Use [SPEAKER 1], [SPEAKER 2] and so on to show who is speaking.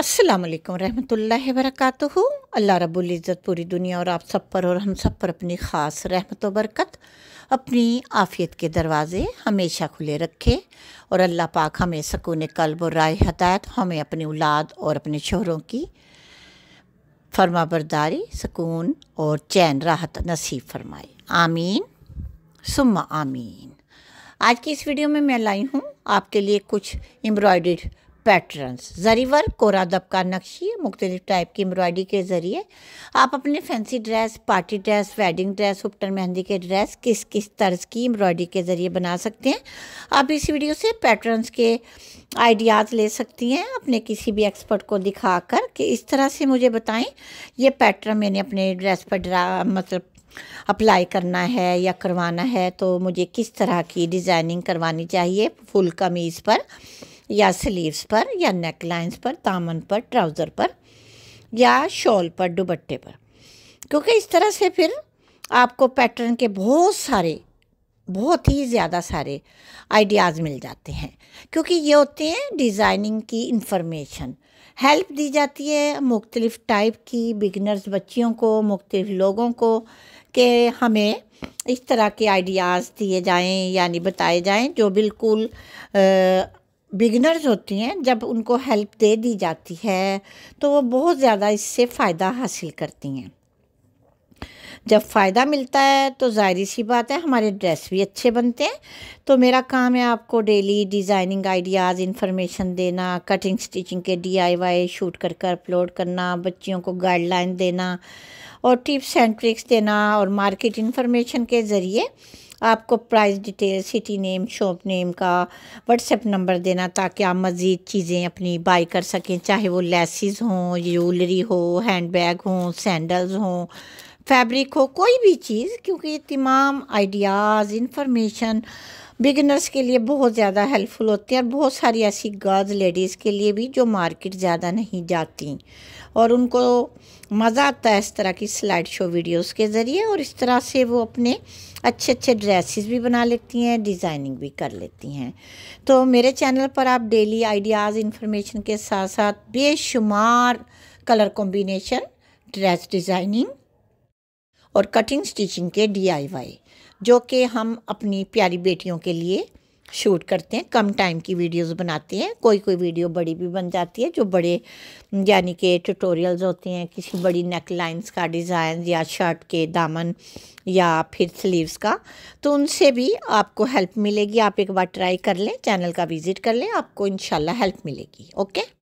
[SPEAKER 1] असलकम रहमतुल्ला वरक अल्लाह इज़्ज़त पूरी दुनिया और आप सब पर और हम सब पर अपनी ख़ास रहमत बरकत अपनी आफ़ियत के दरवाज़े हमेशा खुले रखे और अल्लाह पाक हमें सकून कल्ब और राय हदायत हमें अपनी औलाद और अपने शोहरों की फरमा बरदारी सकून और चैन राहत नसीब फरमाए आमीन सुम्मा आमीन आज की इस वीडियो में मैं लाई हूँ आपके लिए कुछ एम्ब्रॉयड पैटर्न्स ज़री वर्क कोरा दबका नक्शी मुख्तलिफ टाइप की एम्ब्रॉयडरी के ज़रिए आप अपने fancy dress party dress wedding dress उपटन मेहंदी के ड्रेस किस किस तर्ज की एम्ब्रॉयडरी के ज़रिए बना सकते हैं आप इस वीडियो से पैटर्न्स के आइडियाज़ ले सकती हैं अपने किसी भी एक्सपर्ट को दिखा कर कि इस तरह से मुझे बताएं ये पैटर्न मैंने अपने ड्रेस पर ड्रा मतलब अप्लाई करना है या करवाना है तो मुझे किस तरह की डिज़ाइनिंग करवानी चाहिए फुल कमीज़ पर या स्लीव्स पर या नेक लाइन्स पर दामन पर ट्राउज़र पर या शॉल पर दुबट्टे पर क्योंकि इस तरह से फिर आपको पैटर्न के बहुत सारे बहुत ही ज़्यादा सारे आइडियाज़ मिल जाते हैं क्योंकि ये होते हैं डिज़ाइनिंग की इन्फॉर्मेशन हेल्प दी जाती है मुख्तलिफ़ टाइप की बिगनर्स बच्चियों को मुख्तलिफ़ लोगों को कि हमें इस तरह के आइडियाज़ दिए जाएं यानी बताए जाएं जो बिल्कुल बिगनर्स होती हैं जब उनको हेल्प दे दी जाती है तो वो बहुत ज़्यादा इससे फ़ायदा हासिल करती हैं जब फ़ायदा मिलता है तो ज़ाहिर सी बात है हमारे ड्रेस भी अच्छे बनते हैं तो मेरा काम है आपको डेली डिज़ाइनिंग आइडियाज़ इन्फॉर्मेशन देना कटिंग स्टिचिंग के डीआईवाई शूट कर कर अपलोड करना बच्चियों को गाइडलाइन देना और टिप्स एंड ट्रिक्स देना और मार्केट इन्फॉर्मेशन के ज़रिए आपको price detail city name shop name का व्हाट्सएप नंबर देना ताकि आप मज़ीद चीज़ें अपनी बाई कर सकें चाहे वो लेसिस हों ज्वेलरी हो हैंड बैग हों सैंडल्स हों फैब्रिक हो कोई भी चीज़ क्योंकि तमाम आइडियाज़ इंफॉर्मेशन बिगनर्स के लिए बहुत ज़्यादा हेल्पफुल होती है और बहुत सारी ऐसी गर्ल्स लेडीज़ के लिए भी जो मार्केट ज़्यादा नहीं जाती और उनको मज़ा आता है इस तरह की स्लाइड शो वीडियोस के ज़रिए और इस तरह से वो अपने अच्छे अच्छे ड्रेसेस भी बना लेती हैं डिज़ाइनिंग भी कर लेती हैं तो मेरे चैनल पर आप डेली आइडियाज़ इन्फॉर्मेशन के साथ साथ बेशुमार कलर कॉम्बिनेशन ड्रेस डिज़ाइनिंग और कटिंग स्टिचिंग के डीआईवाई जो कि हम अपनी प्यारी बेटियों के लिए शूट करते हैं कम टाइम की वीडियोस बनाते हैं कोई कोई वीडियो बड़ी भी बन जाती है जो बड़े यानी कि ट्यूटोरियल्स होते हैं किसी बड़ी नेक लाइन्स का डिज़ाइन या शर्ट के दामन या फिर स्लीव्स का तो उनसे भी आपको हेल्प मिलेगी आप एक बार ट्राई कर लें चैनल का विज़िट कर लें आपको इन हेल्प मिलेगी ओके